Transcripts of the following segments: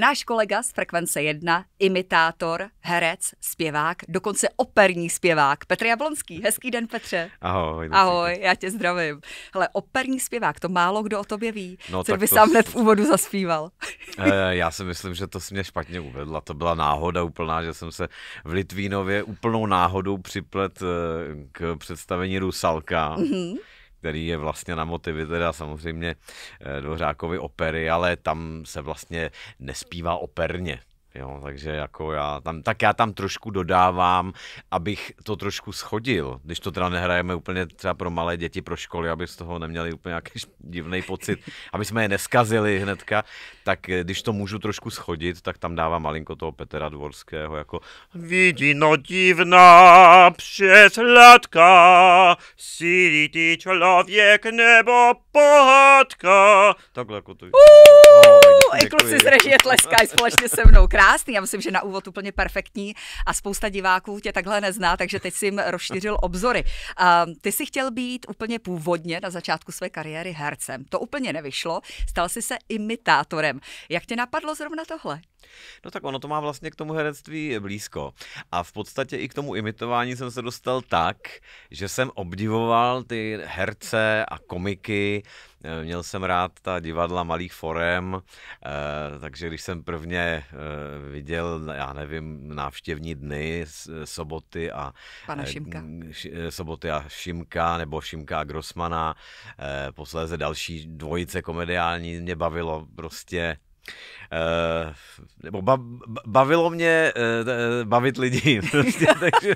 Náš kolega z Frekvence 1, imitátor, herec, zpěvák, dokonce operní zpěvák, Petr Jablonský. Hezký den, Petře. Ahoj. Ahoj, já tě zdravím. Hele, operní zpěvák, to málo kdo o tobě ví, no, co by to... sám hned v úvodu zaspíval. E, já si myslím, že to si mě špatně uvedla. To byla náhoda úplná, že jsem se v Litvínově úplnou náhodou připlet eh, k představení Rusalka. Mm-hmm který je vlastně na motivy teda samozřejmě eh, Dvořákovi opery, ale tam se vlastně nespívá operně. Jo, takže jako já tam, tak já tam trošku dodávám, abych to trošku schodil, když to teda nehrajeme úplně třeba pro malé děti, pro školy, aby z toho neměli úplně nějaký divný pocit, aby jsme je neskazili hnedka, tak když to můžu trošku schodit, tak tam dávám malinko toho Petra Dvorského jako no divná přesladka, latka, sílí ty člověk nebo pohádka. Takhle jako to. Uh, oh, I kluci z režie tleskají společně se mnou. Krásný, já myslím, že na úvod úplně perfektní a spousta diváků tě takhle nezná, takže teď jsi jim rozšířil obzory. Uh, ty jsi chtěl být úplně původně na začátku své kariéry hercem. To úplně nevyšlo, stal jsi se imitátorem. Jak tě napadlo zrovna tohle? No tak ono to má vlastně k tomu herectví blízko. A v podstatě i k tomu imitování jsem se dostal tak, že jsem obdivoval ty herce a komiky, Eh, měl jsem rád ta divadla malých forem, eh, takže když jsem prvně eh, viděl, já nevím, návštěvní dny, soboty a... Pana Šimka. Soboty a Šimka, nebo Šimka a Grossmana, posléze další dvojice komediální, mě bavilo prostě Eh, nebo ba, bavilo mě eh, eh, bavit lidi. Prostě, takže...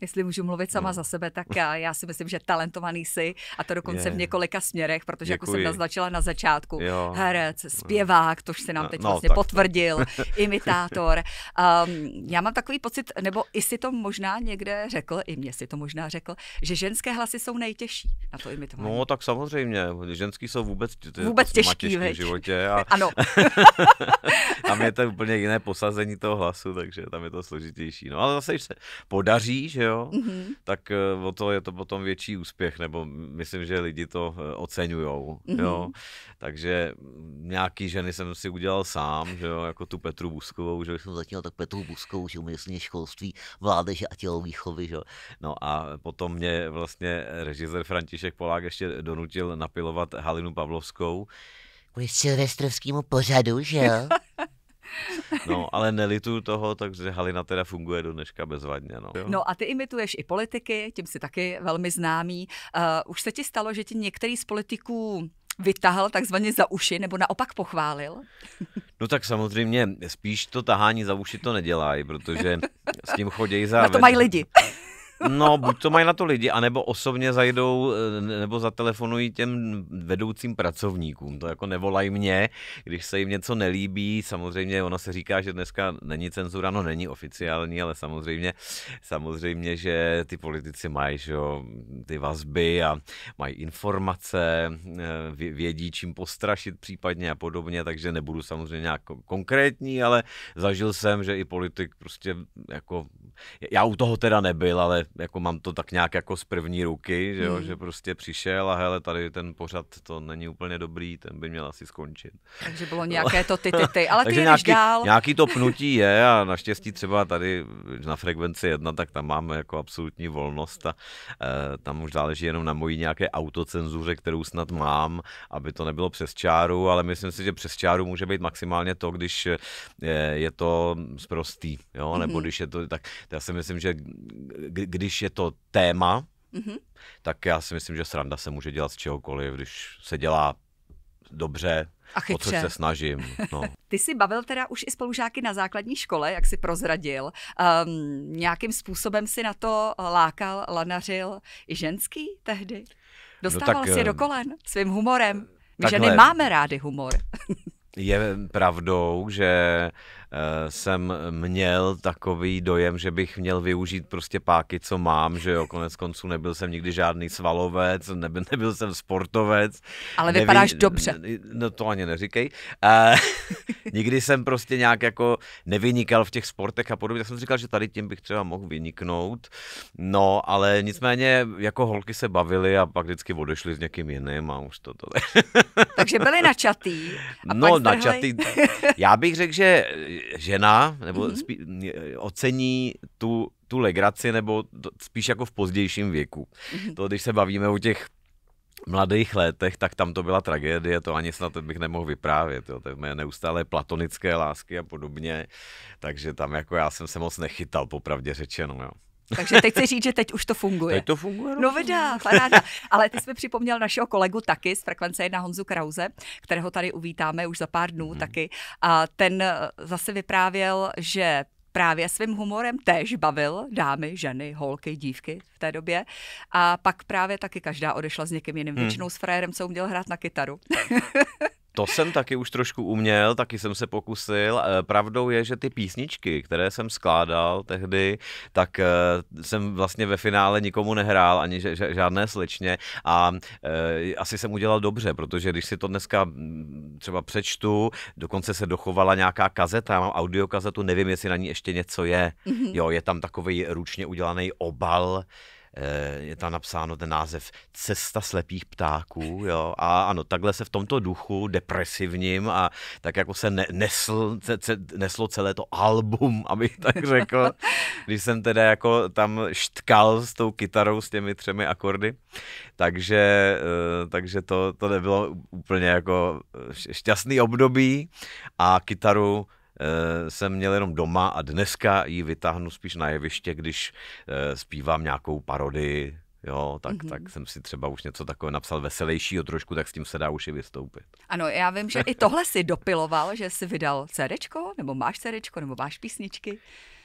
Jestli můžu mluvit sama no. za sebe, tak já si myslím, že talentovaný jsi a to dokonce je. v několika směrech, protože Děkuji. jako jsem naznačila na začátku, jo. herec, zpěvák, už se nám no, teď no, vlastně tak, potvrdil, to. imitátor. Um, já mám takový pocit, nebo i si to možná někde řekl, i mě si to možná řekl, že ženské hlasy jsou nejtěžší na to imitování. No tak samozřejmě, ženský jsou vůbec, vůbec těžký, těžký v životě. A... Ano. tam je to úplně jiné posazení toho hlasu, takže tam je to složitější. No ale zase, když se podaří, že jo, mm-hmm. tak eh, o to je to potom větší úspěch, nebo myslím, že lidi to eh, oceňujou, mm-hmm. jo. Takže nějaký ženy jsem si udělal sám, že jo, jako tu Petru Buskovou, že jsem zatím tak Petru Buskovou, že ministrně školství, vládeže a tělovýchovy, že No a potom mě vlastně režisér František Polák ještě donutil napilovat Halinu Pavlovskou, kvůli silvestrovskému pořadu, že jo? No, ale nelitu toho, takže Halina teda funguje do dneška bezvadně. No. no a ty imituješ i politiky, tím si taky velmi známý. Uh, už se ti stalo, že ti některý z politiků vytahal takzvaně za uši, nebo naopak pochválil? No tak samozřejmě, spíš to tahání za uši to nedělají, protože s tím chodí za... Na to mají lidi. No, buď to mají na to lidi, anebo osobně zajdou, eh, nebo zatelefonují těm vedoucím pracovníkům. To jako nevolají mě, když se jim něco nelíbí. Samozřejmě ona se říká, že dneska není cenzura, no není oficiální, ale samozřejmě, samozřejmě že ty politici mají že jo, ty vazby a mají informace, eh, vědí, čím postrašit případně a podobně, takže nebudu samozřejmě nějak konkrétní, ale zažil jsem, že i politik prostě jako já u toho teda nebyl, ale jako mám to tak nějak jako z první ruky, že, jo, mm. že prostě přišel a hele, tady ten pořad to není úplně dobrý, ten by měl asi skončit. Takže bylo no. nějaké to ty, ty, ty. ale ty nějaký, dál. Nějaký to pnutí je a naštěstí třeba tady na frekvenci jedna, tak tam máme jako absolutní volnost a e, tam už záleží jenom na mojí nějaké autocenzuře, kterou snad mám, aby to nebylo přes čáru, ale myslím si, že přes čáru může být maximálně to, když je, eh, je to zprostý, jo, nebo mm-hmm. když je to tak, já si myslím, že když je to téma, mm-hmm. tak já si myslím, že sranda se může dělat z čehokoliv, když se dělá dobře, a o co se snažím. No. Ty jsi bavil teda už i spolužáky na základní škole, jak jsi prozradil. Um, nějakým způsobem si na to lákal, lanařil i ženský tehdy? No Dostával no tak, si je eh, do kolen svým humorem. My ženy máme rády humor. je pravdou, že Eh, jsem měl takový dojem, že bych měl využít prostě páky, co mám, že jo, konec konců nebyl jsem nikdy žádný svalovec, nebyl, nebyl jsem sportovec. Ale neví, vypadáš dobře. No to ani neříkej. E, nikdy jsem prostě nějak jako nevynikal v těch sportech a podobně, tak jsem říkal, že tady tím bych třeba mohl vyniknout, no ale nicméně jako holky se bavily a pak vždycky odešly s někým jiným a už to. to... Takže byli načatý. A no, načatý. Já bych řekl, že žena nebo mm-hmm. spí, ocení tu, tu legraci nebo to, spíš jako v pozdějším věku. Mm-hmm. To, když se bavíme o těch mladých letech, tak tam to byla tragédie, to ani snad bych nemohl vyprávět, jo. to je neustále platonické lásky a podobně, takže tam jako já jsem se moc nechytal, popravdě řečeno. Jo. Takže teď chci říct, že teď už to funguje. Teď to funguje. No vydá, paráda. Ale ty jsme připomněl našeho kolegu taky z Frekvence 1 Honzu Krause, kterého tady uvítáme už za pár dnů hmm. taky. A ten eh, zase vyprávěl, že právě svým humorem též bavil dámy, ženy, holky, dívky v té době. A pak právě taky každá odešla s někým jiným, hmm. většinou s frajerem, co uměl hrát na kytaru. To jsem taky už trošku uměl, taky jsem se pokusil. Eh, pravdou je, že ty písničky, které jsem skládal tehdy, tak eh, jsem vlastně ve finále nikomu nehrál, ani žádné slečně a eh, asi jsem udělal dobře, protože když si to dneska mm, třeba přečtu, dokonce se dochovala nějaká kazeta, já mám audiokazetu, nevím, jestli na ní ještě něco je. Mhm. Jo, je tam takový ručně udělaný obal, Eh, je tam napsáno ten název Cesta slepých ptáků, jo, a ano, takhle se v tomto duchu depresivním a tak jako se ne, nesl, ce, ce, neslo celé to album, abych tak řekl, když jsem teda jako tam štkal s tou kytarou, s těmi třemi akordy, takže, eh, takže to, to nebylo úplně jako eh, šťastný období a kytaru Eh, jsem měl jenom doma a dneska ji vytáhnu spíš na jeviště, když eh, zpívám nějakou parodii jo, tak, mm-hmm. tak jsem si třeba už něco takového napsal veselějšího trošku, tak s tím se dá už i vystoupit. Ano, já vím, že i tohle si dopiloval, že jsi vydal CDčko, nebo máš CDčko, nebo máš písničky.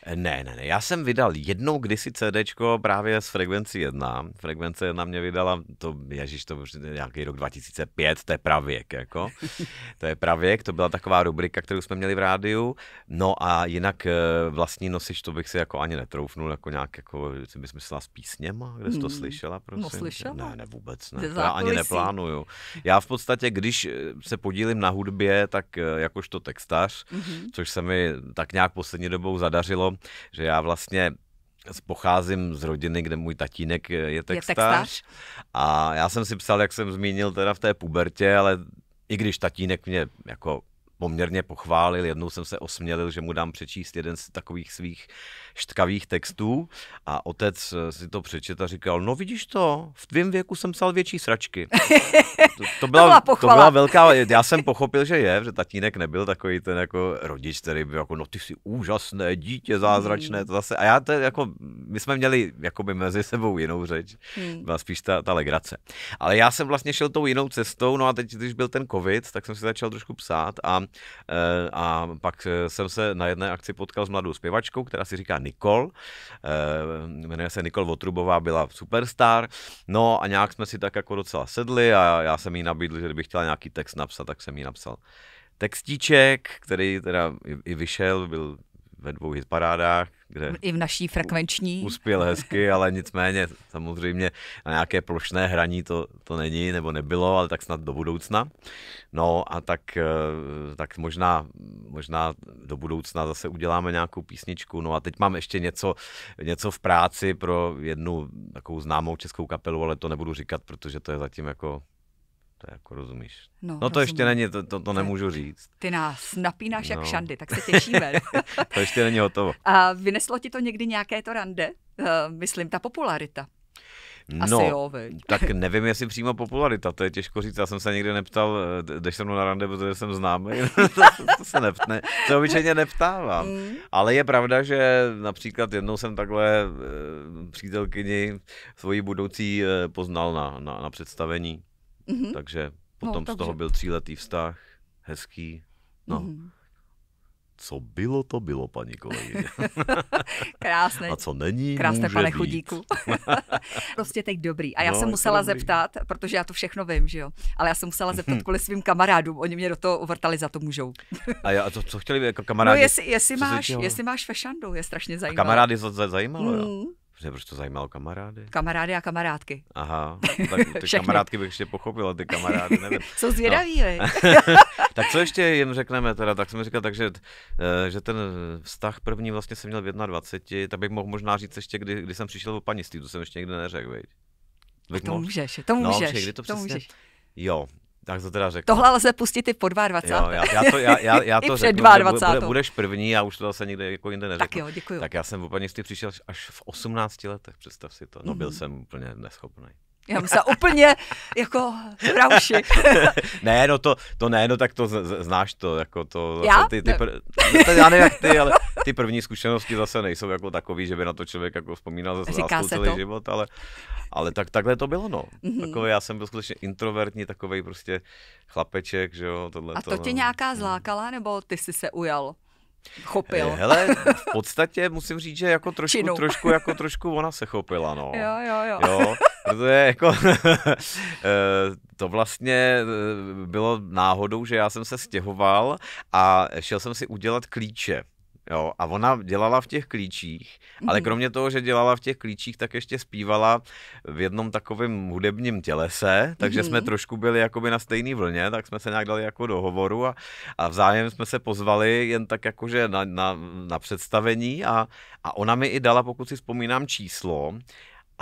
Eh, ne, ne, ne. Já jsem vydal jednou kdysi CDčko právě z Frekvenci 1. Frekvence 1 mě vydala, to, ježíš, to nějaký rok 2005, to je pravěk, jako. To je pravěk, to byla taková rubrika, kterou jsme měli v rádiu. No a jinak eh, vlastní nosič, to bych si jako ani netroufnul, jako nějak, jako, si bys myslela s písněma, kde jsi to hmm. slyšela, prosím. No slyšela. Ne, ne, vůbec ne. Já ani neplánuju. Já v podstatě, když eh, se podílím na hudbě, tak jakožto textař, mm-hmm. což se mi tak nějak poslední dobou zadařilo, že já vlastně pocházím z rodiny, kde můj tatínek je textář. Je textář. A já jsem si psal, jak jsem zmínil, teda v té pubertě, ale i když tatínek mě jako poměrně pochválil. Jednou jsem se osmělil, že mu dám přečíst jeden z takových svých štkavých textů a otec eh, si to přečet a říkal, no vidíš to, v tvém věku jsem psal větší sračky. To, to, byla, to, byla, pochvala. to byla velká, já jsem pochopil, že je, že tatínek nebyl takový ten jako rodič, který byl jako, no ty jsi úžasné, dítě zázračné, hmm. to zase, a já to jako, my jsme měli by mezi sebou jinou řeč, hmm. byla spíš ta, ta legrace. Ale já jsem vlastně šel tou jinou cestou, no a teď, když byl ten covid, tak jsem si začal trošku psát a Eh, a pak eh, jsem se na jedné akci potkal s mladou zpěvačkou, která si říká Nikol. Eh, jmenuje se Nikol Votrubová, byla superstar. No a nějak jsme si tak jako docela sedli a já jsem jí nabídl, že kdybych chtěla nějaký text napsat, tak jsem jí napsal textíček, který teda i vyšel, byl ve dvou hitparádách, kde... I v naší frekvenční. Uspěl hezky, ale nicméně samozřejmě na nějaké plošné hraní to, to není nebo nebylo, ale tak snad do budoucna. No a tak, eh, tak možná, možná do budoucna zase uděláme nějakou písničku. No a teď mám ještě něco, něco v práci pro jednu takovou známou českou kapelu, ale to nebudu říkat, protože to je zatím jako to je jako rozumíš. No, no to rozumím. ještě není, to, to, to nemůžu říct. Ty nás napínáš no. jak šandy, tak se těšíme. to ještě není hotovo. A vyneslo ti to někdy nějaké to rande? Uh, myslím, ta popularita. Asi no, jo, tak nevím, jestli přímo popularita, to je těžko říct. Já jsem se někdy neptal, eh, jdeš se mnou na rande, protože jsem známý. to, to, se neptne, to obyčejně neptávám. Mm. Ale je pravda, že například jednou jsem takhle eh, přítelkyni svoji budoucí poznal na, na, na představení. Mm-hmm. Takže no, potom no, takže... z toho byl tříletý vztah, hezký. No. Mm-hmm. Co bylo, to bylo, paní kolegyně. Krásné. A co není, Krásné, může pane být. chudíku. prostě teď dobrý. A já no, jsem musela zeptat, protože já to všechno vím, že jo. Ale já jsem musela zeptat kvůli svým kamarádům. Oni mě do toho vrtali za to můžou. a, já, co, co chtěli jako no, kamarádi? No, jestli, jestli, máš, jestli máš fešandu, je strašně zajímavé. Kamarády zajímalo, mm. jo. Dobře, proč to zajímalo kamarády? Kamarády a kamarádky. Aha, tak ty kamarádky bych ještě pochopila, ty kamarády, nevím. Jsou zvědaví, no. tak co ještě jim řekneme teda, tak jsem říkal, takže, eh, že ten vztah první vlastně jsem měl v 21, tak bych mohl možná říct ještě, kdy, kdy jsem přišel o panictví, to jsem ještě nikdy neřekl, viď? to můžeš, to no, můžeš. No, to můžeš. to můžeš. Jo, tak to teda řeknu. Tohle lze pustit i po 22. Jo, já, já to, já, já, já to řeknu, 22. Bude, budeš první, já už to zase nikde jako jinde neřeknu. Tak jo, děkuju. Tak já jsem úplně přišel až v 18 letech, představ si to. No mm-hmm. byl mhm. jsem úplně neschopný. Já se úplně jako rauši. ne, no to, to ne, no tak to z, znáš to, jako to. Já? Ty, ty, pr- no to já nevím, jak ty, ale ty první zkušenosti zase nejsou jako takový, že by na to člověk jako vzpomínal za celý to. život, ale, ale tak, takhle to bylo, no. Mm-hmm. Takové, já jsem byl skutečně introvertní, takový prostě chlapeček, že jo, tohle. A to tě no. nějaká mhm. zlákala, nebo ty jsi se ujal? chopil. Eh, hele, v podstatě musím říct, že jako trošku, Činu. trošku, jako trošku ona se chopila, no. Jo, jo, jo. jo to je jako eh, to vlastně eh, bylo náhodou, že já jsem se stěhoval a šel jsem si udělat klíče. Jo, a ona dělala v těch klíčích, ale mhm. kromě toho, že dělala v těch klíčích, tak ještě zpívala v jednom takovém hudebním tělese, takže mhm. jsme trošku byli jakoby na stejné vlně, tak jsme se nějak dali jako dohovoru a, a vzájem jsme se pozvali jen tak jakože na, na, na představení a, a ona mi i dala, pokud si vzpomínám, číslo,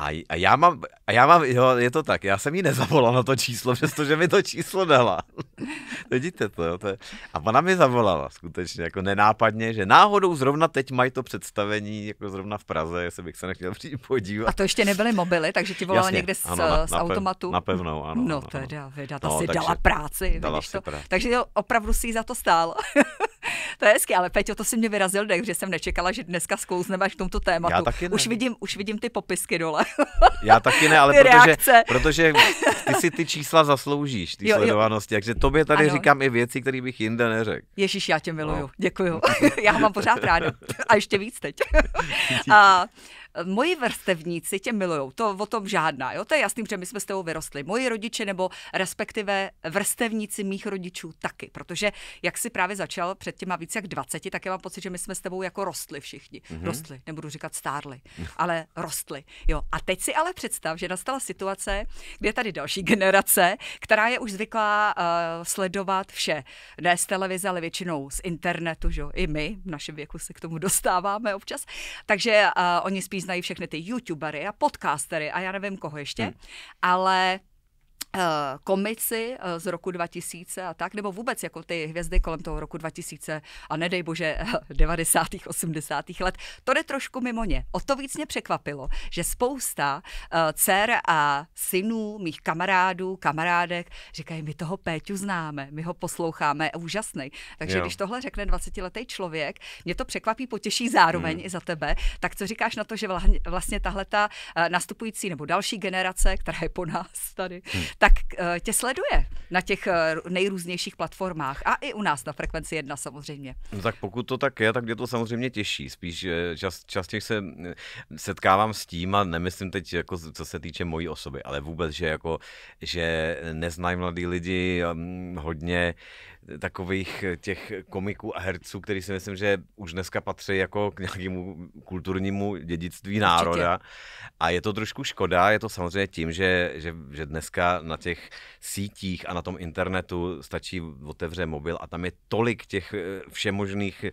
a, a, já mám, a já mám, jo, je to tak, já jsem jí nezavolal na to číslo, přestože mi to číslo dala. Vidíte to, jo, to je, A ona mi zavolala skutečně, jako nenápadně, že náhodou zrovna teď mají to představení, jako zrovna v Praze, jestli bych se nechtěl přijít podívat. A to ještě nebyly mobily, takže ti volala Jasně, někde z, ano, na, z na automatu. Na pevnou, ano. No ano, teda, Vida, ta no, si dala práci. Dala si to, práci. Takže jo, opravdu si za to stál to je hezky, ale Peťo, to si mě vyrazil dech, že jsem nečekala, že dneska sklouzneme až k tomuto tématu. Já taky ne. Už vidím, už vidím ty popisky dole. Já taky ne, ale protože, protože ty si ty čísla zasloužíš, ty jo, sledovanosti, jo. takže tobě tady ano. říkám i věci, které bych jinde neřekl. Ježíš, já tě miluju, no. děkuju. já mám pořád ráda. A ještě víc teď. a, moji vrstevníci tě milují, to o tom žádná, jo? to je jasný, že my jsme s tebou vyrostli, moji rodiče nebo respektive vrstevníci mých rodičů taky, protože jak si právě začal před těma víc jak 20, tak já mám pocit, že my jsme s tebou jako rostli všichni, mm-hmm. rostli, nebudu říkat stárli, mhm. ale rostli, jo. A teď si ale představ, že nastala situace, kde je tady další generace, která je už zvyklá uh, sledovat vše, ne z televize, ale většinou z internetu, že jo, i my v našem věku se k tomu dostáváme občas, takže uh, oni spíš znají všechny ty youtubery a podcastery a já nevím koho ještě, hmm. ale Eh, komici eh, z roku 2000 a tak, nebo vůbec jako ty hvězdy kolem toho roku 2000 a nedej bože 90. Eh, 80. let, to jde trošku mimo ně. O to víc mě překvapilo, že spousta dcer a synů mých kamarádů, kamarádek říkají, my toho Péťu známe, my ho posloucháme, je úžasný. Takže jo. když tohle řekne 20-letý člověk, mě to překvapí, potěší zároveň hmm. i za tebe, tak co říkáš na to, že vlastně tahle ta nastupující nebo další generace, která je po nás tady, hmm tak eh, tě sleduje na těch eh, nejrůznějších platformách a i u nás na Frekvenci 1 samozřejmě. No tak pokud to tak je, tak mě to samozřejmě těší. Spíš čas, častěji se eh, setkávám s tím a nemyslím teď, jako, co se týče mojí osoby, ale vůbec, že, jako, že neznají mladí lidi mm, hodně takových těch komiků a herců, který si myslím, že už dneska patří jako k nějakému kulturnímu dědictví národa. Určitě. A je to trošku škoda, je to samozřejmě tím, že, že, že dneska na těch sítích a na tom internetu stačí otevře mobil a tam je tolik těch eh, všemožných e,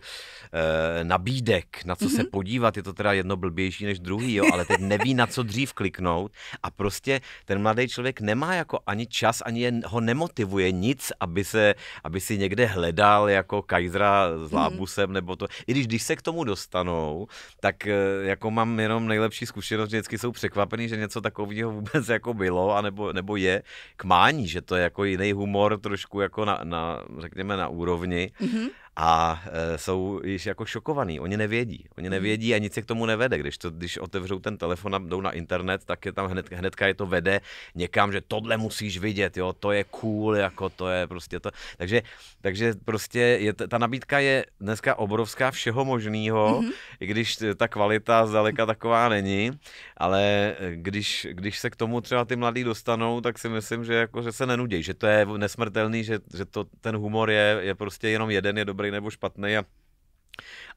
nabídek, na co mm-hmm. se mhm. podívat. Je to teda jedno blbější než druhý, jo, ale teď neví, na co dřív kliknout. A prostě ten mladý člověk nemá jako ani čas, ani je, ho nemotivuje nic, aby, se, aby si někde hledal jako kajzra s mhm. lábusem mm-hmm. nebo to. I když, když se k tomu dostanou, tak eh, jako mám jenom nejlepší zkušenost, že vždycky jsou překvapený, že něco takového vůbec jako bylo, anebo, nebo je, k mání, že to je jako jiný humor trošku jako na, na řekněme, na úrovni. Mm-hmm a e, jsou již jako šokovaný, oni nevědí, oni mhm. nevědí a nic se k tomu nevede, když, to, když otevřou ten telefon a jdou na internet, tak je tam hned, hnedka je to vede někam, že tohle musíš vidět, jo, to je cool, jako to je prostě to, takže, takže prostě je, ta nabídka je dneska obrovská všeho možného, mm-hmm. i když ta kvalita zdaleka taková není, ale e, když, když se k tomu třeba ty mladí dostanou, tak si myslím, že, jako, že se nenudí, že to je nesmrtelný, že, že to, ten humor je, je prostě jenom jeden, je dobrý nebo špatný a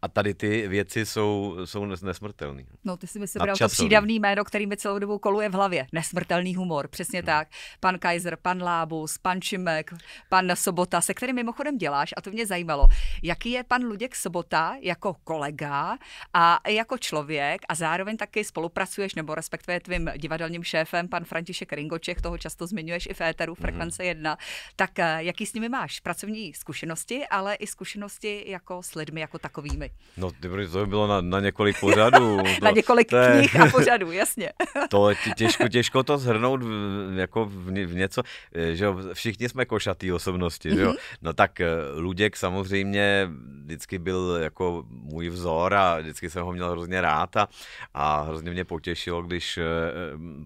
a tady ty věci jsou, jsou nesmrtelné. No, ty si mi sebral to přídavný jméno, který mi celou dobu koluje v hlavě. Nesmrtelný humor, přesně hmm. tak. Pan Kaiser, pan Lábus, pan Čimek, pan Sobota, se kterým mimochodem děláš, a to mě zajímalo, jaký je pan Luděk Sobota jako kolega a jako člověk a zároveň taky spolupracuješ, nebo respektuje tvým divadelním šéfem, pan František Ringoček, toho často zmiňuješ i v éteru mhm. Frekvence 1, hmm. tak eh, jaký s nimi máš pracovní zkušenosti, ale i zkušenosti jako s lidmi jako tak takovými. No, to by bylo na, na několik pořadů. To, na několik to je... knih a pořadů, jasně. to je těžko, těžko to zhrnout v, jako v, v něco, eh, že jo, všichni jsme košatý osobnosti, že jo. Mhm. No tak eh, Luděk samozřejmě vždycky byl jako můj vzor a vždycky jsem ho měl hrozně rád a, a hrozně mě potěšilo, když eh,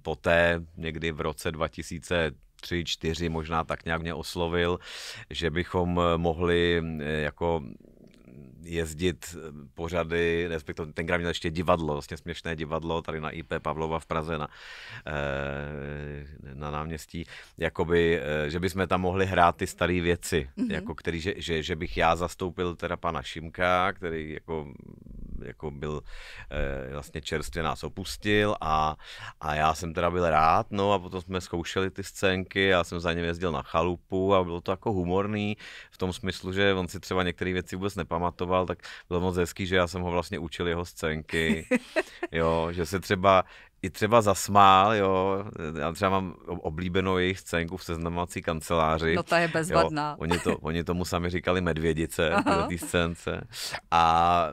poté někdy v roce 2000 tři, čtyři možná tak nějak mě oslovil, že bychom mohli jako jezdit eh, pořady, respektive tenkrát měl ještě divadlo, vlastně směšné divadlo tady na IP Pavlova v Praze na, eh, na náměstí, jakoby, eh, že bychom tam mohli hrát ty staré věci, mm-hmm. jako který, že, že, že, bych já zastoupil teda pana Šimka, který jako jako byl vlastně čerstvě nás opustil a, a já jsem teda byl rád, no a potom jsme zkoušeli ty scénky, já jsem za něm jezdil na chalupu a bylo to jako humorný v tom smyslu, že on si třeba některé věci vůbec nepamatoval, studoval, tak bylo moc hezký, že já jsem ho vlastně učil jeho scénky, jo, že se třeba i třeba zasmál, jo. Já třeba mám oblíbenou jejich scénku v seznamovací kanceláři. No ta je bezvadná. Jo. Oni, to, oni tomu sami říkali medvědice v té scénce. A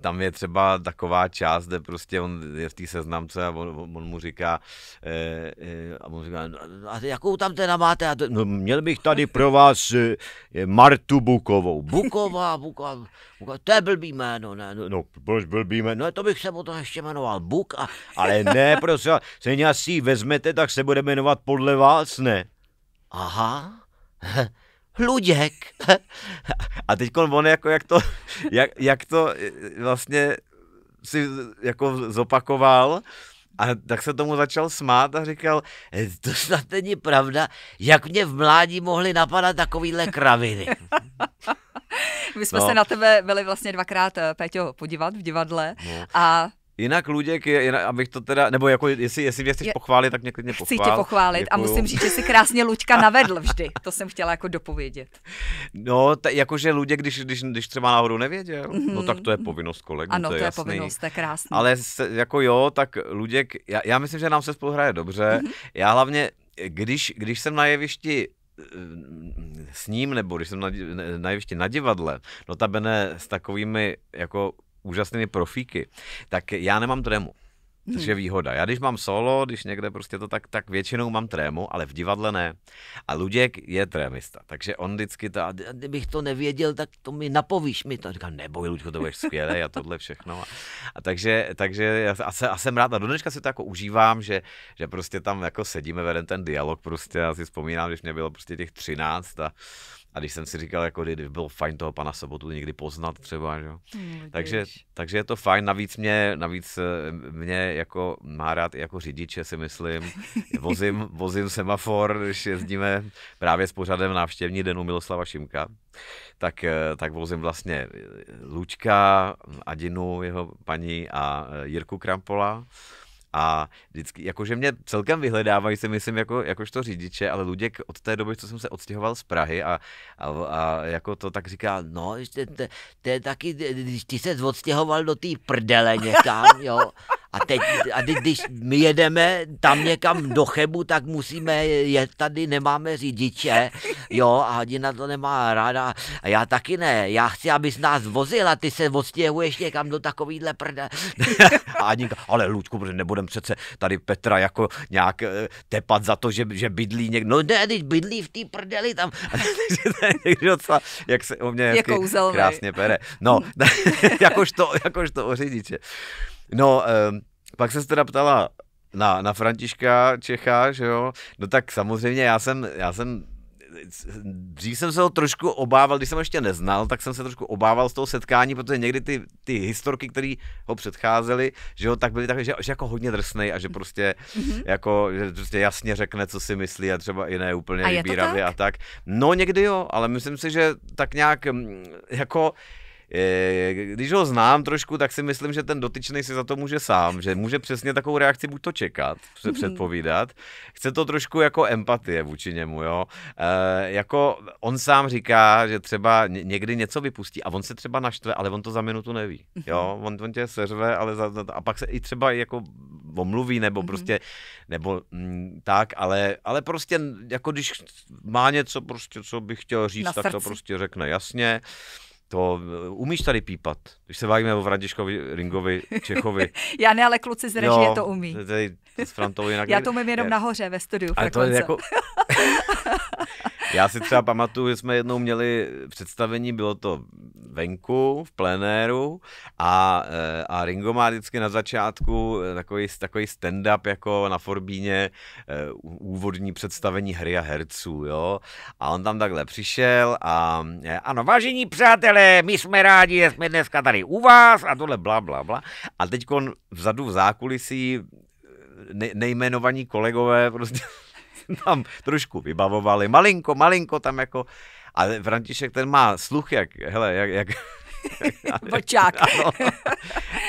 tam je třeba taková část, kde prostě on je v té seznamce a on, on mu říká, e, e, a on říká, no, no, a jakou tam teda máte? A to, no, měl bych tady pro vás e, Martu Bukovou. Buková, Buková, Buková, to je blbý jméno, ne? No, no proč blbý jméno? No, to bych se potom ještě jmenoval Buk, a, ale ne, ne, prosím, se si ji vezmete, tak se bude jmenovat podle vás, ne? Aha, Luděk. A teď on jako jak to, jak, jak to eh, vlastně si jako zopakoval, a tak se tomu začal smát a říkal, eh, to snad není pravda, jak mě v mládí mohly napadat takovýhle kraviny. My jsme no. se na tebe byli vlastně dvakrát, eh, Péťo, podívat v divadle no. a Jinak Luděk, je, jinak, abych to teda, nebo jako jestli, jestli mě chceš je, pochválit, tak mě klidně pochvál. Chci tě pochválit Děkuju. a musím říct, že si krásně Luďka navedl vždy. To jsem chtěla jako dopovědět. No, t- jakože Luděk, když, když, když třeba náhodou nevěděl, mm-hmm. no mhm. tak to je povinnost kolegů, ano, to je, to je povinnost, to je krásný. Ale se, jako jo, tak Luděk, já, já myslím, že nám se spolu hraje dobře. Mm-hmm. Já hlavně, když, když jsem na jevišti eh, s ním, nebo když jsem na, na jevišti na divadle, ta s takovými jako úžasnými profíky, tak já nemám trému. Což hmm. je výhoda. Já když mám solo, když někde prostě to tak, tak většinou mám trému, ale v divadle ne. A Luděk je trémista, takže on vždycky to, a kdybych to nevěděl, tak to mi napovíš mi to. A říkám, neboj, Luďko, to budeš skvělé a tohle všechno. A, a takže, takže já, a, se, a, jsem rád, a do dneška si to jako užívám, že, že prostě tam jako sedíme, vedeme ten dialog prostě, já si vzpomínám, když mě bylo prostě těch třináct a a když jsem si říkal, jako kdyby bylo fajn toho pana Sobotu někdy poznat třeba, že? Hmm, takže, takže je to fajn, navíc mě, navíc eh, mě jako má rád i jako řidiče si myslím, vozím, vozím semafor, když jezdíme právě s pořadem návštěvní denu Miloslava Šimka, tak, eh, tak vozím vlastně eh, Lučka, Adinu, jeho paní a Jirku Krampola, a vždycky, jakože mě celkem vyhledávají, si myslím, jako, jakožto řidiče, ale Luděk od té doby, co jsem se odstěhoval z Prahy a, a, a jako to tak říká, no, to je taky, když ty se odstěhoval do té prdele někam, jo, a teď, a teď, když my jedeme tam někam do Chebu, tak musíme je tady, nemáme řidiče, jo, a hodina to nemá ráda. A já taky ne, já chci, abys nás vozil a ty se odstěhuješ někam do takovýhle prde. a ani, ale Luďku, protože nebudem přece tady Petra jako nějak eh, tepat za to, že, že bydlí někdo. No ne, teď bydlí v té prdeli tam. docela, jak se o mě jako krásně pere. No, jakož to, jakož to o řidiče. No, eh, pak se teda ptala na, na Františka Čecha, že jo? No tak samozřejmě já jsem, já jsem dřív jsem se ho trošku obával, když jsem ho ještě neznal, tak jsem se trošku obával z toho setkání, protože někdy ty, ty historky, které ho předcházely, že jo, tak byly takové, že, že jako hodně drsný a že prostě mm-hmm. jako, že prostě jasně řekne, co si myslí a třeba i ne úplně a vybíravě tak? a tak. No někdy jo, ale myslím si, že tak nějak mm, jako když ho znám trošku, tak si myslím, že ten dotyčný si za to může sám, že může přesně takovou reakci buď to čekat, mhm. předpovídat. Chce to trošku jako empatie vůči němu, jo. E, jako on sám říká, že třeba někdy něco vypustí a on se třeba naštve, ale on to za minutu neví, mhm. jo. On, on tě seřve, ale za, a pak se i třeba jako omluví nebo mhm. prostě, nebo m, mm, tak, ale, ale prostě jako když má něco prostě, co bych chtěl říct, Na tak srdci. to prostě řekne jasně. To eh, umíš tady pípat, když se bavíme o Vradiškovi, Ringovi, Čechovi. já ne, ale kluci z režie jo, to umí. Tady, s Frantou jinak já to umím jenom nahoře ve studiu. Ale to je jako... Já si třeba pamatuju, že jsme jednou měli představení, bylo to venku, v plenéru a, eh, a Ringo má vždycky na začátku takový, eh, takový stand-up jako na Forbíně eh, úvodní představení hry a herců, jo. A on tam takhle přišel a ano, vážení přátelé, my jsme rádi, že jsme dneska tady u vás a tohle bla, bla, bla. A teď on vzadu v zákulisí nejmenovaní kolegové prostě tam trošku vybavovali, malinko, malinko tam jako, a František ten má sluch jak, hele, jak, jak Vlčák. ano.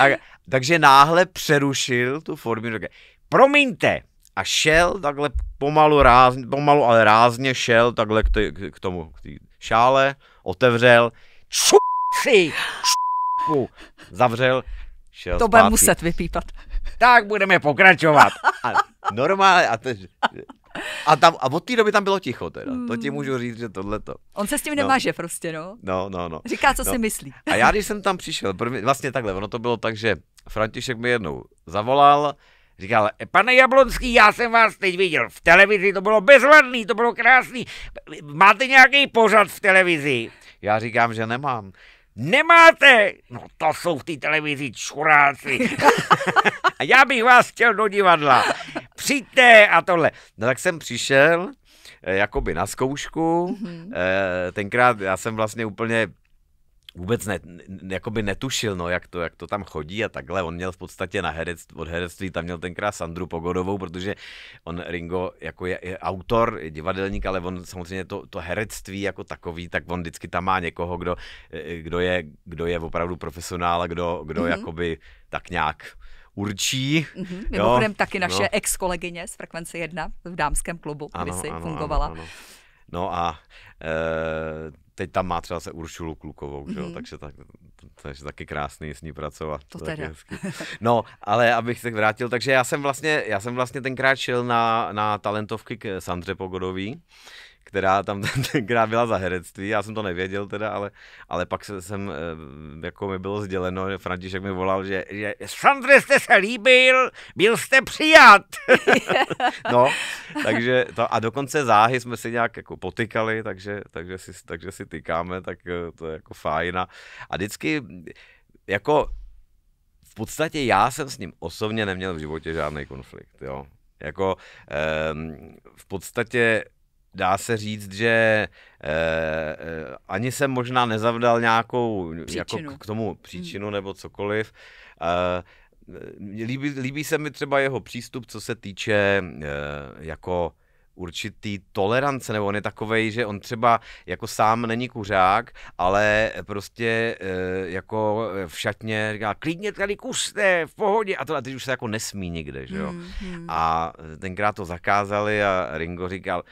A, takže náhle přerušil tu formu, řekl, promiňte, a šel takhle pomalu, rázně, pomalu ale rázně šel takhle k, ty, k tomu k tý šále, otevřel, čupci, čupu, zavřel, šel To bude muset vypípat. Tak budeme pokračovat. A normálně, a to, a, tam, a od té doby tam bylo ticho teda. Hmm. To ti hmm. můžu říct, že tohleto. On se s tím no. nemáže prostě, no. No, no, no. Říká, co no. si myslí. A já, když jsem tam přišel, první, vlastně takhle, ono to bylo tak, že František mi jednou zavolal, Říkal, pane Jablonský, já jsem vás teď viděl v televizi, to bylo bezvadný, to bylo krásný. Máte nějaký pořad v televizi? Já říkám, že nemám. Nemáte! No to jsou v té televizi čuráci. A já bych vás chtěl do divadla přijďte a tohle. No tak jsem přišel, eh, jakoby na zkoušku, mm-hmm. tenkrát já jsem vlastně úplně vůbec ne, jakoby netušil, no, jak, to, jak to tam chodí a takhle. On měl v podstatě na herec, od herectví, tam měl tenkrát Sandru Pogodovou, protože on Ringo jako je, je autor, je divadelník, ale on samozřejmě to, to herectví jako takový, tak on vždycky tam má někoho, kdo, eh, kdo, je, kdo je opravdu profesionál a kdo, kdo mm-hmm. jakoby tak nějak určí. Mm-hmm, mimochodem jo, taky no. naše no. ex-kolegyně z Frekvence 1 v dámském klubu, ano, si ano, fungovala. Ano, ano. No a e, teď tam má třeba se Uršulu Klukovou, mm-hmm. že mhm. takže tak, je taky krásný s ní pracovat. To, to hezký. No, ale abych se vrátil, takže já jsem vlastně, já jsem vlastně tenkrát šel na, na talentovky k Sandře Pogodový, která tam tenkrát byla za herectví, já jsem to nevěděl teda, ale, ale pak jsem, eh, jako mi bylo sděleno, že František mi volal, že, že Sandře jste se líbil, byl jste přijat. no, takže to, a dokonce záhy jsme si nějak jako potykali, takže, takže, si, takže si tykáme, tak eh, to je jako fajn. A vždycky jako v podstatě já jsem s ním osobně neměl v životě žádný konflikt, jo. Jako eh, v podstatě dá se říct, že eh, eh, ani jsem možná nezavdal nějakou jako příčinu. Jako k, k tomu příčinu hmm. nebo cokoliv. Eh, líbí, líbí se mi třeba jeho přístup, co se týče eh, jako určitý tolerance, nebo on je takovej, že on třeba jako sám není kuřák, ale prostě e, jako v šatně říká, klidně tady kuste, v pohodě, a tohle teď už se jako nesmí nikde, že jo. Mm, mm. A tenkrát to zakázali a Ringo říkal,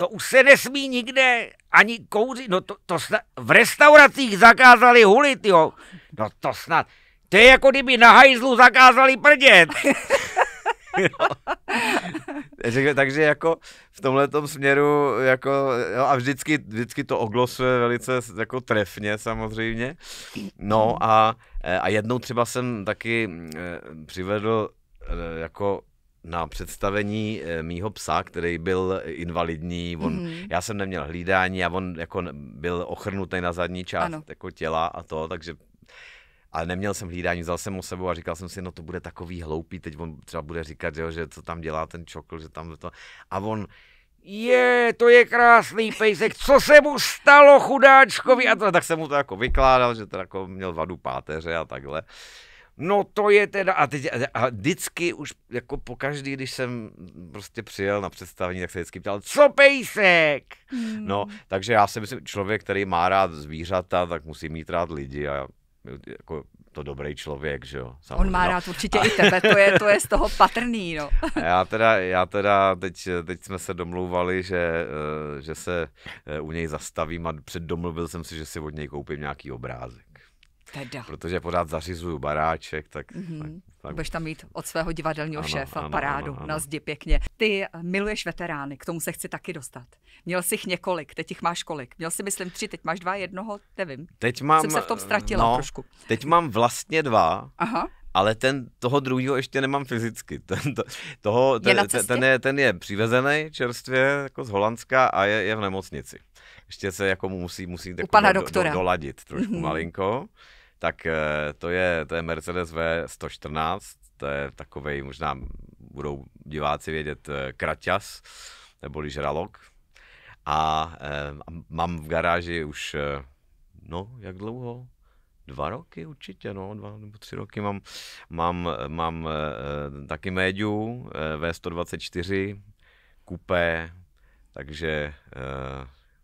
to už se nesmí nikde ani kouřit. No to, to snad, v restauracích zakázali hulit, jo. No to snad. To je jako kdyby na hajzlu zakázali prdět. takže, takže jako v tomhle směru jako, jo, a vždycky, vždycky to oglosuje velice jako trefně samozřejmě. No a, e, a jednou třeba jsem taky e, přivedl e, jako na představení eh, mýho psa, který byl invalidní, on, mm já jsem neměl hlídání a on jako byl ochrnutý na zadní část ano. jako těla a to, takže ale neměl jsem hlídání, vzal jsem ho sebou a říkal jsem si, no to bude takový hloupý, teď on třeba bude říkat, že, jo, že co tam dělá ten čokl, že tam to, a on, je, to je krásný pejsek, co se mu stalo chudáčkovi a to, tak jsem mu to jako vykládal, že to jako měl vadu páteře a takhle no to je teda, a, teď, a vždycky už jako po každý, když jsem prostě přijel na představení, tak se vždycky ptal, co pejsek? Mm. No, takže já si myslím, člověk, který má rád zvířata, tak musí mít rád lidi a jako to dobrý člověk, že jo. Samozřejmě. On má no. rád určitě a... i tebe, to je, to je z toho patrný, no. Já teda, já teda teď, teď jsme se domlouvali, že, eh, že se eh, u něj zastavím a předdomluvil jsem si, že si od něj koupím nějaký obrázek. Teda. Protože pořád zařizuju baráček, tak, mm-hmm. tak, tak... Budeš tam mít od svého divadelního ano, šéfa ano, parádu ano, ano. na zdi pěkně. Ty miluješ veterány, k tomu se chci taky dostat. Měl jsi jich několik, teď jich máš kolik? Měl jsi, myslím, tři, teď máš dva, jednoho, nevím. Teď mám... Jsem se v tom ztratila no, trošku. Teď mám vlastně dva. Aha ale ten, toho druhého ještě nemám fyzicky. Ten, to, toho, ten, je ten, ten, je, ten je přivezený čerstvě jako z Holandska a je, je v nemocnici. Ještě se jako musí, musí U jako pana do, doktora. Do, doladit trošku mm-hmm. malinko tak eh, to je, to je Mercedes V114, to je takovej, možná budou diváci vědět, eh, kraťas, neboli žralok. Eh, a mám v garáži už, no, jak dlouho? dva roky určitě, no, dva nebo tři roky mám, mám, mám e, taky médiu e, V124, kupé, takže e,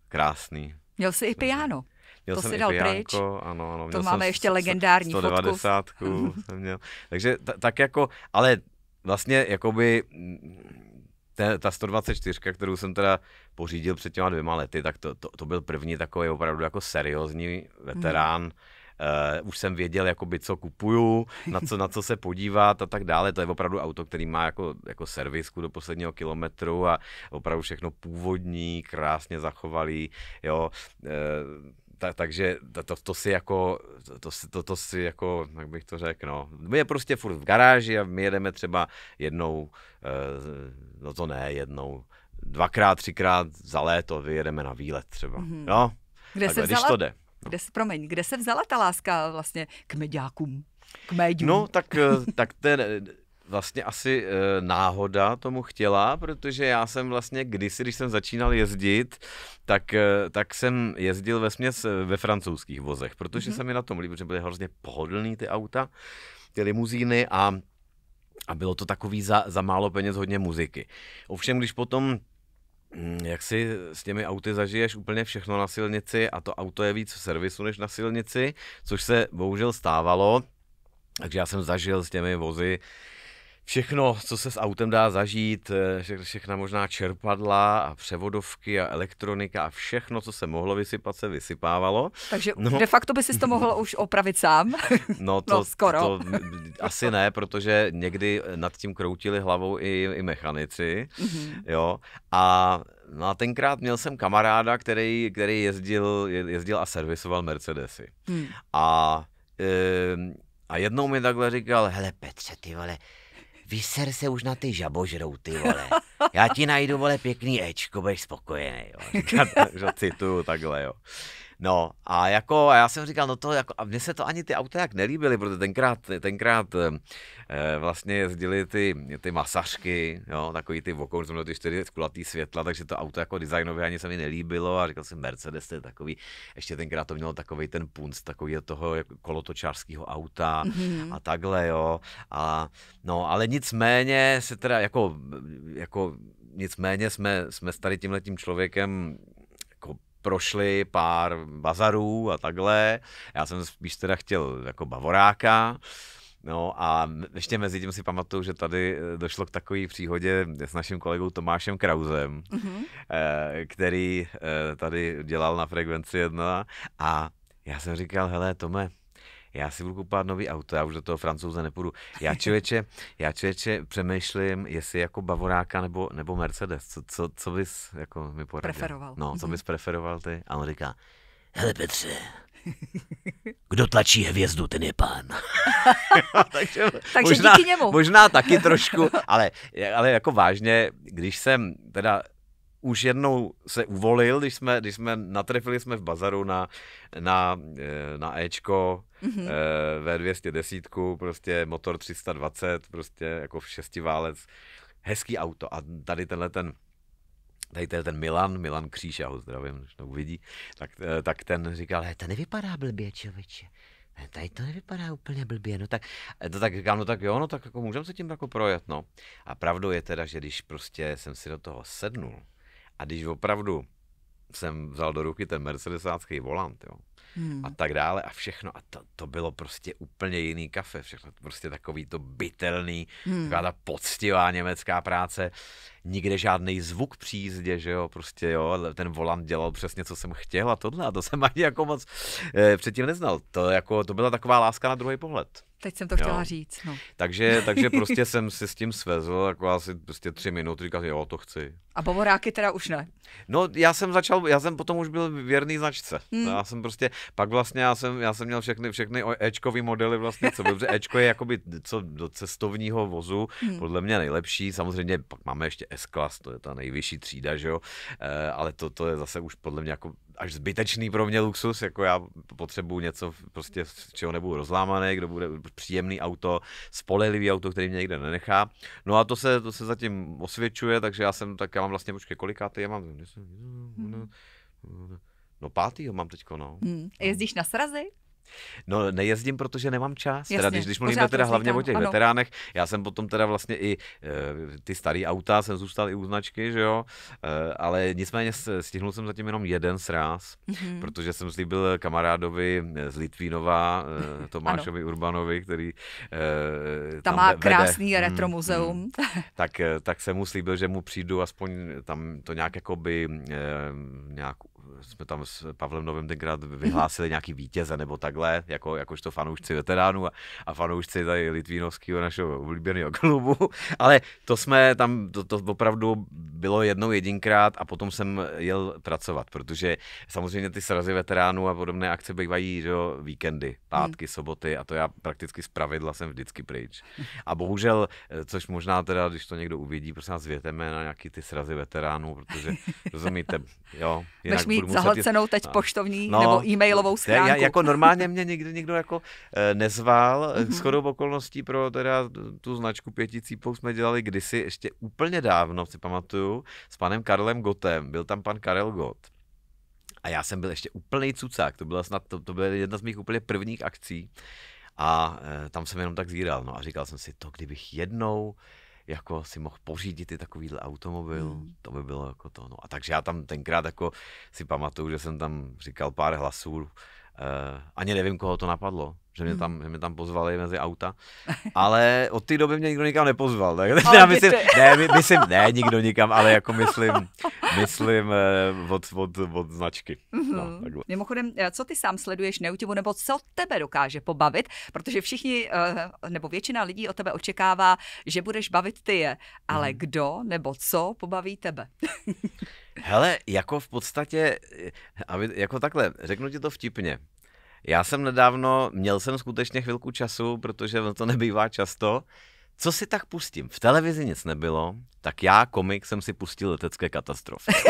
krásný. Měl jsi i piano. Měl to jsem si dal pijánko, pryč. Ano, ano, to máme ještě legendární 190 fotku. jsem měl. Takže t- tak jako, ale vlastně jakoby mm, ta, ta 124, kterou jsem teda pořídil před těma dvěma lety, tak to, to, to byl první takový opravdu jako seriózní veterán. Hmm. Uh, už jsem věděl, jakoby, co kupuju, na co, na co se podívat a tak dále. To je opravdu auto, který má jako, jako servisku do posledního kilometru a opravdu všechno původní, krásně zachovalý. Jo. Uh, ta, takže to, to si jako, to, to, to si jako, jak bych to řekl, no. My je prostě furt v garáži a my jedeme třeba jednou, eh, no to ne, jednou, dvakrát, třikrát za léto vyjedeme na výlet třeba, mm-hmm. no. Kde Takhle, se vzala, když to jde. No. Kde se, promiň, kde se vzala ta láska vlastně k meďákům? K No, tak, eh, tak ten, vlastně asi e, náhoda tomu chtěla, protože já jsem vlastně kdysi, když jsem začínal jezdit, tak, e, tak jsem jezdil ve směs eh, ve francouzských vozech, protože mm-hmm. se mi na tom líbilo, protože byly hrozně pohodlný ty auta, ty limuzíny a, a bylo to takový za, za málo peněz hodně muziky. Ovšem, když potom hm, jak si s těmi auty zažiješ úplně všechno na silnici a to auto je víc v servisu než na silnici, což se bohužel stávalo, takže já jsem zažil s těmi vozy všechno, co se s autem dá zažít, eh, všechna možná čerpadla a převodovky a elektronika a všechno, co se mohlo vysypat, se vysypávalo. Takže no. de facto by si to mohl už opravit sám. No, to, no skoro. To, asi ne, protože někdy nad tím kroutili hlavou i, i mechanici. Mm-hmm. Jo. A No a tenkrát měl jsem kamaráda, který, který jezdil, jezdil a servisoval Mercedesy. Hmm. A, e, a jednou mi takhle říkal, hele Petře, ty vole, vyser se už na ty žabožrouty, vole. Já ti najdu, vole, pěkný Ečko, budeš spokojený, jo. Já že cituju takhle, jo. No a jako, a já jsem říkal, no to jako, a mně se to ani ty auta jak nelíbily, protože tenkrát, tenkrát e, vlastně jezdili ty, ty masařky, jo, no, takový ty vokou, jsme ty čtyři kulatý světla, takže to auto jako designově ani se mi nelíbilo a říkal jsem, Mercedes to je takový, ještě tenkrát to mělo takový ten punc, takový toho jako kolotočářského auta mm-hmm. a takhle, jo. A, no, ale nicméně se teda jako, jako nicméně jsme, jsme s tady tímhletím člověkem prošli pár bazarů a takhle. Já jsem spíš teda chtěl jako bavoráka. No a ještě mezi tím si pamatuju, že tady eh, došlo k takové příhodě s naším kolegou Tomášem Krauzem, mm-hmm. Eh, který eh, tady dělal na Frekvenci 1 a já jsem říkal, hele Tome, já si budu kupovat nový auto, já už do toho francouze nepůjdu. Já člověče, já člověče přemýšlím, jestli jako Bavoráka nebo, nebo Mercedes, co, co, co bys jako mi poradil? Preferoval. No, co mhm. bys preferoval ty? A on říká, hele Petře, kdo tlačí hvězdu, ten je pán. Takže, Takže možná, díky němu. Možná taky trošku, ale, ale jako vážně, když jsem teda už jednou se uvolil, když jsme, když jsme natrefili jsme v bazaru na, na, eh, na Ečko, mm-hmm. Eh, V210, prostě motor 320, prostě jako v šestiválec, hezký auto a tady tenhle ten tady ten, ten Milan, Milan Kříž, já ho zdravím, když to uvidí, tak, eh, tak ten říkal, to nevypadá blbě, člověče. Tady to nevypadá úplně blbě, no tak, to tak říkám, no tak jo, no tak jako můžeme se tím jako projet, no. A pravdou je teda, že když prostě jsem si do toho sednul, a když opravdu jsem vzal do ruky ten mercedesácký volant, jo, hmm. a tak dále a všechno. A to, to bylo prostě úplně jiný kafe, všechno prostě takový to bytelný, hmm. taková ta poctivá německá práce nikde žádný zvuk při jízdě, že jo, prostě jo, ten volant dělal přesně, co jsem chtěl a tohle, a to jsem ani jako moc eh, předtím neznal. To, jako, to byla taková láska na druhý pohled. Teď jsem to chtěla říct. No. Takže, takže prostě jsem si s tím svezl jako asi prostě tři minuty, říkal, jo, to chci. A bovoráky teda už ne? No, já jsem začal, já jsem potom už byl věrný značce. Hmm. Já jsem prostě, pak vlastně já jsem, já jsem měl všechny, všechny Ečkový modely vlastně, co Ečko je jakoby co do cestovního vozu, hmm. podle mě nejlepší, samozřejmě pak máme ještě s-klas, to je ta nejvyšší třída, že jo, e, ale to, to je zase už podle mě jako až zbytečný pro mě luxus, jako já potřebuju něco prostě, z čeho nebudu rozlámaný, kdo bude příjemný auto, spolehlivý auto, který mě někde nenechá. No a to se, to se zatím osvědčuje, takže já jsem, tak já mám vlastně, počkej, kolikátý já mám, hmm. No pátý ho mám teďko, no. Hmm. Jezdíš na srazy? No nejezdím, protože nemám čas. Jasně, teda, když, když mluvíme teda hlavně tam, o těch ano. veteránech, já jsem potom teda vlastně i e, ty staré auta, jsem zůstal i u značky, že jo, e, ale nicméně stihnul jsem zatím jenom jeden sraz, mm-hmm. protože jsem slíbil kamarádovi eh, z Litvínova, e, Tomášovi ano. Urbanovi, který e, tam, tam má vede. krásný mhm, retro muzeum. Mm, tak, tak jsem mu slíbil, že mu přijdu aspoň tam to nějak jakoby e, nějak jsme tam s Pavlem Novým tenkrát vyhlásili nějaký vítěze nebo takhle, jako, jakožto fanoušci veteránů a, a fanoušci tady Litvínovského našeho oblíbeného klubu, ale to jsme tam, to, to opravdu bylo jednou jedinkrát a potom jsem jel pracovat, protože samozřejmě ty srazy veteránů a podobné akce bývají do víkendy, pátky, hmm. soboty a to já prakticky z pravidla jsem vždycky pryč. A bohužel, eh, což možná teda, když to někdo uvidí, prosím nás na nějaký ty srazy veteránů, protože rozumíte, jo. Jinak, mít zahlcenou jít... teď no. poštovní no, nebo e-mailovou schránku. Ne, já, jako normálně mě nikdy nikdo jako eh, nezval. Eh, mhm. S chodou okolností pro teda tu značku pěticípou jsme dělali kdysi ještě úplně dávno, si pamatuju, s panem Karlem Gotem. Byl tam pan Karel Got. A já jsem byl ještě úplný cucák, to byla snad, to, to byla jedna z mých úplně prvních akcí. A e, tam jsem jenom tak zíral, no a říkal jsem si, to kdybych jednou jako si mohl pořídit i takovýhle automobil, mm. to by bylo jako to, no. A takže já tam tenkrát jako si pamatuju, že jsem tam říkal pár hlasů, uh, ani nevím, koho to napadlo, že mě hmm. tam, že mě tam pozvali mezi auta, ale od té doby mě nikdo nikam nepozval, tak ale já myslím, ne, my, myslím, ne, nikdo nikam, ale jako myslím, myslím eh, od, od, od značky. No, mm-hmm. Mimochodem, eh, co ty sám sleduješ na YouTube, nebo co tebe dokáže pobavit, protože všichni, eh, nebo většina lidí od tebe očekává, že budeš bavit ty je, ale hmm. kdo nebo co pobaví tebe? Hele, jako v podstatě, eh, aby, jako takhle, řeknu ti to vtipně. Já jsem nedávno, měl jsem skutečně chvilku času, protože to nebývá často. Co si tak pustím? V televizi nic nebylo, tak já, komik, jsem si pustil letecké katastrofy.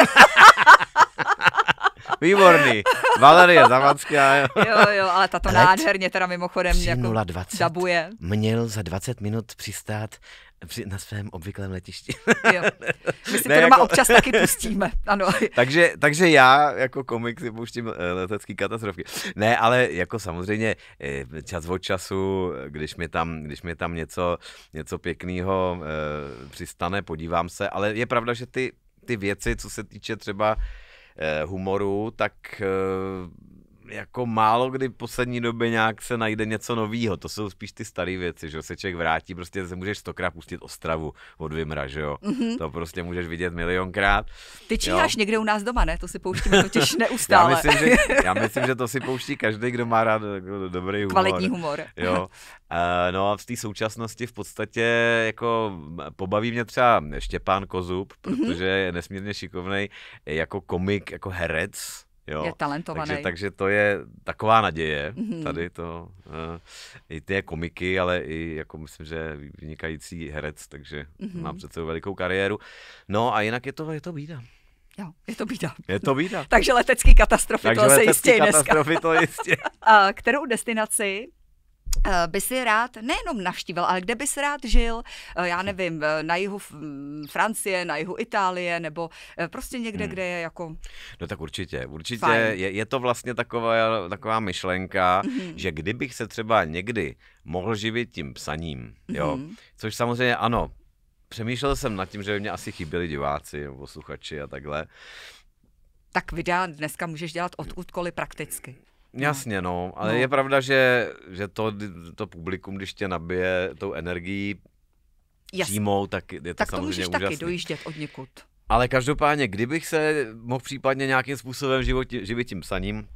Výborný. Valerie Zavadská. Jo. jo, jo, ale tato Let nádherně teda mimochodem jako dabuje. Měl za 20 minut přistát při, na svém obvyklém letišti. jo. My si ne, to doma jako... občas taky pustíme. Ano. takže, takže já jako komik si pouštím eh, letecký katastrofy. Ne, ale jako samozřejmě eh, čas od času, když mi tam, když mi tam něco, něco pěkného eh, přistane, podívám se, ale je pravda, že ty, ty věci, co se týče třeba humoru, tak jako málo kdy v poslední době nějak se najde něco nového. To jsou spíš ty staré věci, že se člověk vrátí, prostě se můžeš stokrát pustit Ostravu od Vimra, že jo. Mm-hmm. To prostě můžeš vidět milionkrát. Ty číháš jo. někde u nás doma, ne? To si pouštíme totiž neustále. já, myslím, že, já myslím, že to si pouští každý, kdo má rád jako dobrý humor. Kvalitní humor. Jo. Eh, no a v té současnosti v podstatě jako pobaví mě třeba Štěpán Kozub, mhm. protože mm-hmm. je nesmírně šikovný jako komik, jako herec, Jo. Je talentovaný. Takže, takže to je taková naděje mm-hmm. tady to. Uh, I ty je komiky, ale i jako myslím, že vynikající herec, takže mm-hmm. mám přece velikou kariéru. No a jinak je to, je to bída. Jo, je to bída. Je to bída. takže letecký katastrofy, Takže to se jistě dneska. katastrofy to jistě. A kterou destinaci Eh, by si rád nejenom navštívil, ale kde bys rád žil, eh, já nevím, eh, na jihu mm, Francie, na jihu Itálie, nebo prostě někde, hmm. kde je jako... No tak určitě, určitě je, je to vlastně taková, taková myšlenka, mm-hmm. že kdybych se třeba někdy mohl živit tím psaním, jo, mm-hmm. což samozřejmě ano, přemýšlel jsem nad tím, že by mě asi chyběli diváci posluchači a takhle. Tak videa dneska můžeš dělat odkudkoliv prakticky. Hmm. Jasně, no, ale no. je pravda, že, že to, to publikum, když tě nabije tou energií Jasně. přímou, tak je to tak samozřejmě to můžeš úžasný. taky dojíždět od někud. Ale každopádně, kdybych se mohl případně nějakým způsobem život, živit tím psaním,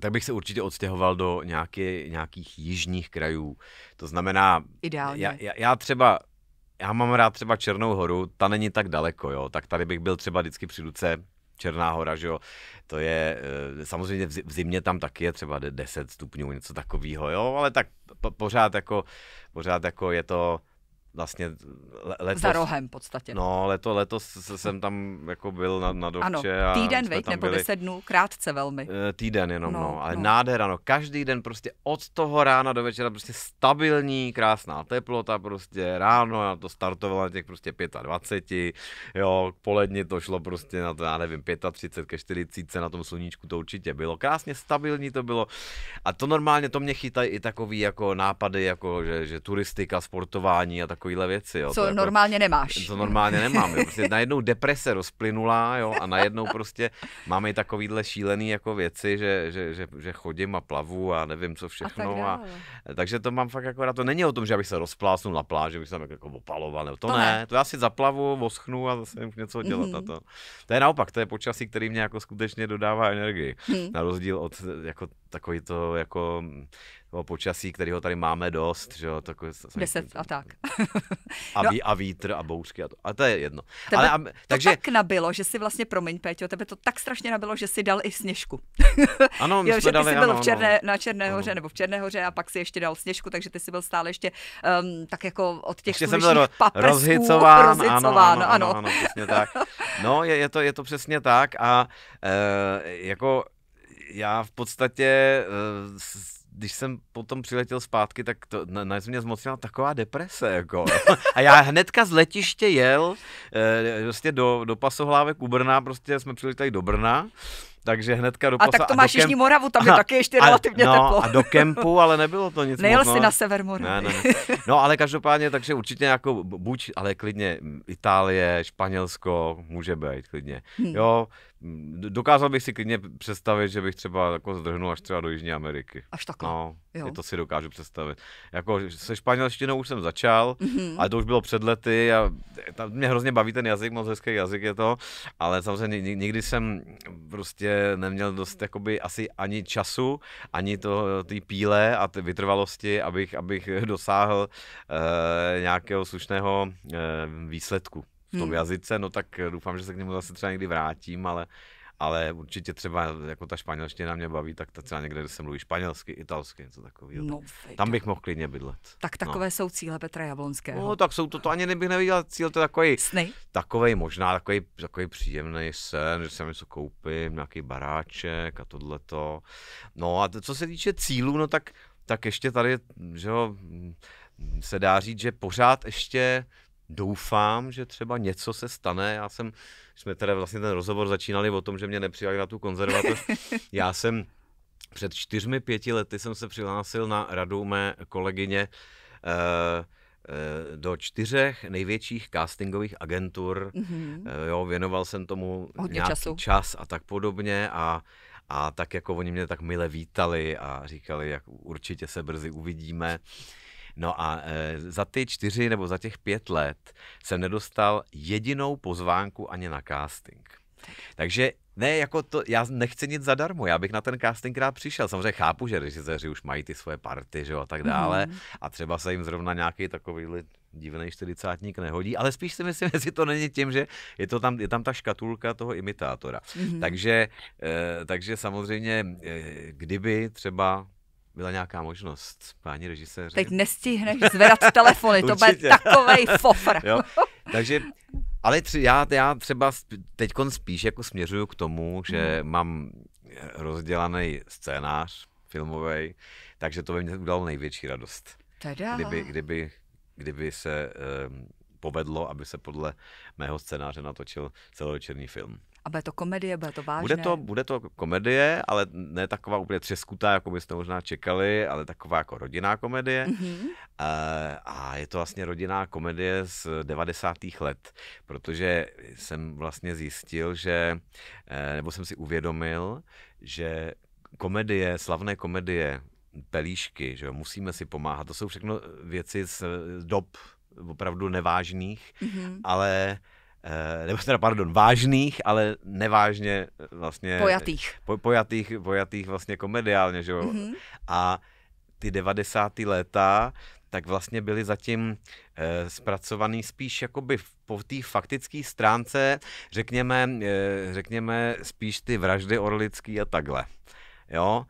tak bych se určitě odstěhoval do nějaký, nějakých jižních krajů. To znamená, Ideálně. Já, já, já třeba, já mám rád třeba Černou horu, ta není tak daleko, jo, tak tady bych byl třeba vždycky při ruce Černá hora, že jo, to je, eh, samozřejmě v zimě tam taky je třeba 10 stupňů, něco takového, jo, ale tak pořád jako, pořád jako je to, vlastně letos... Za rohem v podstatě. No, leto, letos jsem tam jako byl na, na dobře. Ano, týden, veď, nebo deset dnů, krátce velmi. Eh, týden jenom, no, no ale no. nádhera, no, každý den prostě od toho rána do večera prostě stabilní, krásná teplota, prostě ráno, já to startovalo na těch prostě 25, jo, poledni to šlo prostě na to, já nevím, 35 ke 40, na tom sluníčku to určitě bylo, krásně stabilní to bylo a to normálně, to mě chytají i takový jako nápady, jako že, že turistika, sportování a takové takovéhle věci. Jo. Co to jako normálně nemáš. Co normálně nemám. Jo. Prostě najednou deprese rozplynula jo, a najednou prostě máme i takovýhle šílený jako věci, že, že, že, že chodím a plavu a nevím co všechno. A tak a, takže to mám fakt jako To není o tom, že bych se rozplásnul na pláži, bych se jako opaloval. To, to ne. ne. To já si zaplavu, voschnu a zase něco dělat. Mm-hmm. to. to je naopak, to je počasí, který mě jako skutečně dodává energii. Mm. Na rozdíl od jako takový to jako o no, počasí, kterého tady máme dost, že jo, takový... Deset a tak. A, no. ví, a vítr a bouřky a to, a to je jedno. Tebe Ale, a, takže, to tak nabilo, že si vlastně, promiň Péťo, tebe to tak strašně nabilo, že si dal i sněžku. Ano, my jo, jsme že dali, ty jsi byl ano, v Černé, ano. na Černé hoře nebo v Černé hoře a pak si ještě dal sněžku, takže ty jsi byl stále ještě um, tak jako od těch ještě jsem byl paprsků, rozhicován, rozhicován, ano, ano, ano, ano, ano, ano přesně tak. No, je, je, to, je to přesně tak a e, jako já v podstatě, eh, když jsem potom přiletěl zpátky, tak to na mě zmocnila taková deprese. Jako. A já hnedka z letiště jel eh, prostě do, do pasohlávek u Brna, prostě jsme přiletěli do Brna. Takže hnedka do A tak to máš Jižní kemp... Moravu, tam je a, taky ještě relativně a, no, teplo. A do kempu, ale nebylo to nic Nejel moc, jsi no. na sever Moravy. ne, ne. No ale každopádně, takže určitě jako buď, ale klidně Itálie, Španělsko může být klidně. Hmm. Jo, Mm, dokázal bych si klidně představit, že bych třeba jako zdrhnul až třeba do Jižní Ameriky. Až takhle. No, jo. to si dokážu představit. Jako se španělštinou už jsem začal, mm-hmm. ale to už bylo před lety a tam mě hrozně baví ten jazyk, moc hezký jazyk je to, ale samozřejmě nikdy jsem prostě neměl dost jakoby asi ani času, ani to, ty píle a ty vytrvalosti, abych, abych dosáhl eh, nějakého slušného eh, výsledku tom hmm. jazyce, no tak eh, doufám, že se k němu zase třeba někdy vrátím, ale ale určitě třeba eh, jako ta španělština mě baví, tak ta třeba někde, kde se mluví španělsky, italsky, něco takového. No, Tam bych mohl klidně bydlet. Tak no. takové no. jsou cíle Petra Jablonského. No, tak jsou to, to ani nebych neviděl, cíl to je takový, Sny? takový možná, takový, takový příjemný sen, že se něco koupím, nějaký baráček a tohleto. No a to, co se týče cílů, no tak, tak ještě tady, že jo, mm, se dá říct, že pořád ještě doufám, že třeba něco se stane. Já jsem, jsme teda vlastně ten rozhovor začínali o tom, že mě nepřijali na tu konzervatoř. Já jsem před čtyřmi, pěti lety jsem se přihlásil na radu mé kolegyně eh, eh do čtyřech největších castingových agentur. Mm-hmm. Jo, věnoval jsem tomu Hodně nějaký času. čas a tak podobně a, a tak jako oni mě tak mile vítali a říkali, jak určitě se brzy uvidíme. No a e, za ty čtyři nebo za těch pět let jsem nedostal jedinou pozvánku ani na casting. Takže ne, jako to, já nechci nic zadarmo, já bych na ten casting rád přišel. Samozřejmě chápu, že režiséři už mají ty svoje party, že jo, a tak mhm. dále. Mm. A třeba se jim zrovna nějaký takový divný čtyřicátník nehodí, ale spíš si myslím, že to není tím, že je, to tam, je tam ta škatulka toho imitátora. Mm-hmm. Takže, e, takže samozřejmě, e, kdyby třeba byla nějaká možnost, páni režiséři. Teď nestihneš zvedat telefony, to bude takovej fofr. jo. Takže, ale tři, já, já třeba teď spíš jako směřuju k tomu, že hmm. mám rozdělaný scénář filmový, takže to by mě udalo největší radost. Teda. Kdyby, kdyby, kdyby se um, povedlo, aby se podle mého scénáře natočil celovečerní film. A bude to komedie, bude to vážné? Bude to, bude to komedie, ale ne taková úplně třeskutá, jako byste možná čekali, ale taková jako rodinná komedie. Mm-hmm. A, eh, a je to vlastně rodinná komedie z 90. let, protože jsem vlastně zjistil, že, eh, nebo jsem si uvědomil, že komedie, slavné komedie, pelíšky, že jo, musíme si pomáhat, to jsou všechno věci z dob opravdu nevážných, mm-hmm. ale Eh, nebo teda pardon, vážných, ale nevážně eh, vlastně... Pojatých. Po, pojatých, pojatých vlastně komediálně, jako že jo. Mm-hmm. A ty 90. léta, tak vlastně byly zatím e, zpracovaný spíš jakoby v, po té faktické stránce, řekněme, e, řekněme spíš ty vraždy orlický a takhle. Jo?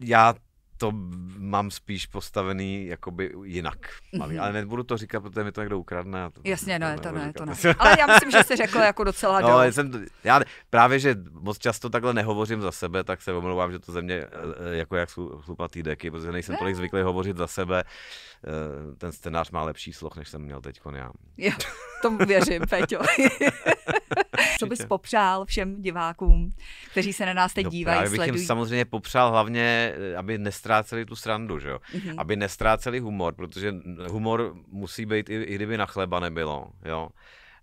Já to mám spíš postavený jakoby jinak. Mm-hmm. Ale nebudu to říkat, protože mi to někdo ukradne. A to, Jasně, to, no, ne, to ne, to ne. Ale já myslím, že jsi řekl jako docela no, Já jsem, já právě, že moc často takhle nehovořím za sebe, tak se omlouvám, že to ze mě e, e, jako jak chlupatý deky, protože nejsem ne. tolik zvyklý hovořit za sebe. E, ten scénář má lepší sloh, než jsem měl teď já. Já tomu věřím, Peťo. Co bys popřál všem divákům, kteří se na nás teď no, dívají, sledují? bych jim samozřejmě popřál hlavně, aby nestr nestráceli tu srandu, že jo? Mm-hmm. Aby nestráceli humor, protože humor musí být i, i kdyby na chleba nebylo, jo?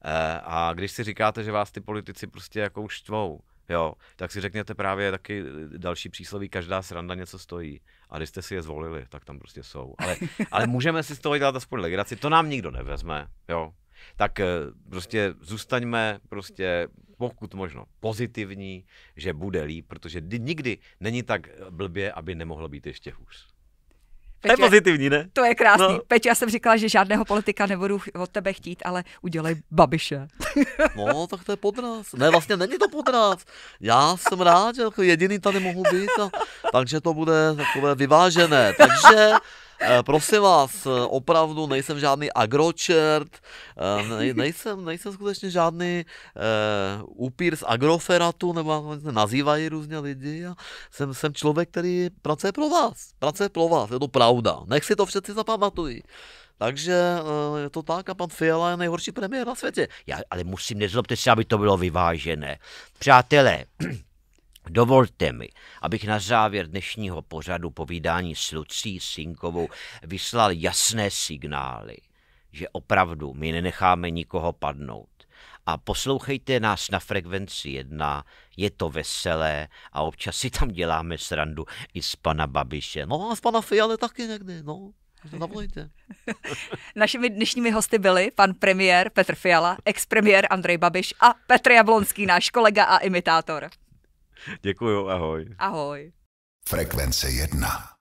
E, a když si říkáte, že vás ty politici prostě jako už štvou, jo, tak si řekněte právě taky další přísloví, každá sranda něco stojí. A když jste si je zvolili, tak tam prostě jsou. Ale, ale můžeme si z toho dělat aspoň legraci, to nám nikdo nevezme, jo. Tak eh, prostě zůstaňme prostě pokud možno pozitivní, že bude líp, protože nikdy není tak eh, blbě, aby nemohlo být ještě hůř. Peťo, to je pozitivní, ne? To je krásný. No. Peť, já jsem říkala, že žádného politika nebudu od tebe chtít, ale udělej babiše. No, tak to je podraz. Ne, vlastně není to podraz. Já jsem rád, že jako jediný tady mohu být, a, takže to bude takové vyvážené. Takže Eh, prosím vás, eh, opravdu nejsem žádný agročert, eh, nejsem, nejsem skutečně žádný uh, upír z agroferatu, nebo jak se nazývají různě lidi. A jsem, jsem člověk, který pracuje pro vás. Pracuje pro vás, je to pravda. Nech si to všetci zapamatují. Takže je to tak a pan Fiala je nejhorší premiér na světě. Já, ale musím, nezlobte se, aby to bylo vyvážené. Přátelé, Dovolte mi, abych na závěr dnešního pořadu povídání s Lucí Sinkovou vyslal jasné signály, že opravdu my nenecháme nikoho padnout. A poslouchejte nás na frekvenci 1, je to veselé a občas si tam děláme srandu i s pana Babiše. No a s pana Fiale taky někdy, no. Zavolejte. Našimi dnešními hosty byli pan premiér Petr Fiala, ex-premiér Andrej Babiš a Petr Jablonský, náš kolega a imitátor. Děkuju, ahoj. Ahoj. Frekvence 1.